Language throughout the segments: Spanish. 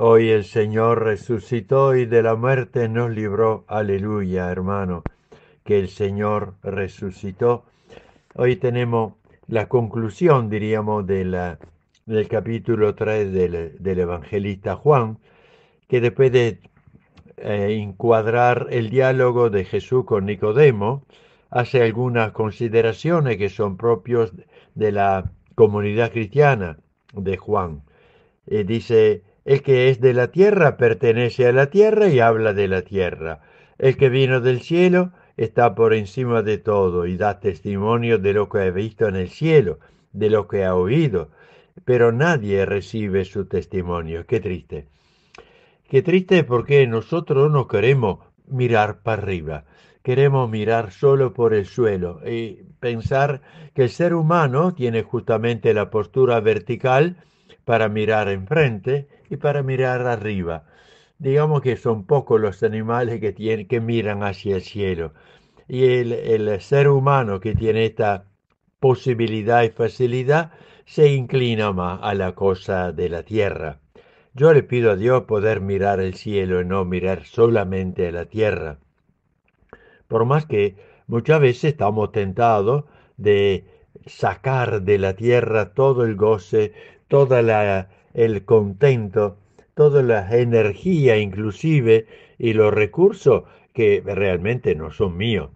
Hoy el Señor resucitó y de la muerte nos libró. Aleluya, hermano, que el Señor resucitó. Hoy tenemos la conclusión, diríamos, del capítulo 3 del, evangelista Juan, que después de eh, encuadrar el diálogo de Jesús con Nicodemo, hace algunas consideraciones que son propios de la comunidad cristiana de Juan. Eh, dice, el que es de la tierra pertenece a la tierra y habla de la tierra. El que vino del cielo está por encima de todo y da testimonio de lo que ha visto en el cielo, de lo que ha oído, pero nadie recibe su testimonio. Qué triste. Qué triste porque nosotros no queremos mirar para arriba, queremos mirar solo por el suelo y pensar que el ser humano tiene justamente la postura vertical para mirar enfrente y para mirar arriba. Digamos que son pocos los animales que, tienen, que miran hacia el cielo. Y el, ser humano que tiene esta posibilidad y facilidad se inclina más a la cosa de la tierra. Yo le pido a Dios poder mirar el cielo y no mirar solamente a la tierra. Por más que muchas veces estamos tentados de sacar de la tierra todo el goce, todo el contento, toda la energía inclusive y los recursos que realmente no son míos,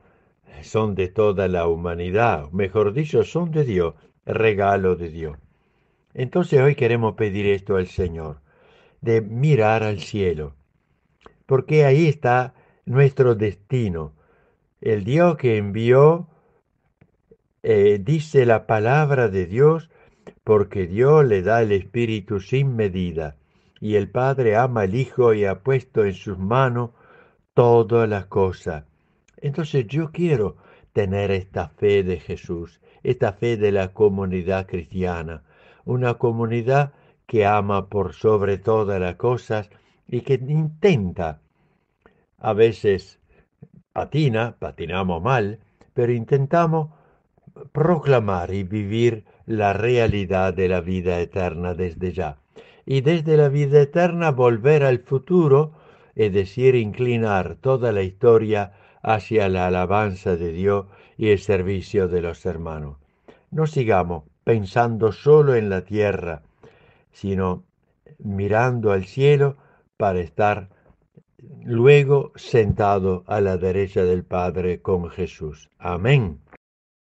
son de toda la humanidad, mejor dicho, son de Dios, regalo de Dios. Entonces hoy queremos pedir esto al Señor, de mirar al cielo, porque ahí está nuestro destino. El Dios que envió, eh, dice la palabra de Dios, porque Dios le da el Espíritu sin medida, y el Padre ama al Hijo y ha puesto en sus manos todas las cosas. Entonces yo quiero tener esta fe de Jesús, esta fe de la comunidad cristiana, una comunidad que ama por sobre todas las cosas y que intenta, a veces patina, patinamos mal, pero intentamos proclamar y vivir la realidad de la vida eterna desde ya. Y desde la vida eterna volver al futuro, es decir, inclinar toda la historia hacia la alabanza de Dios y el servicio de los hermanos. No sigamos pensando solo en la tierra, sino mirando al cielo para estar luego sentado a la derecha del Padre con Jesús. Amén.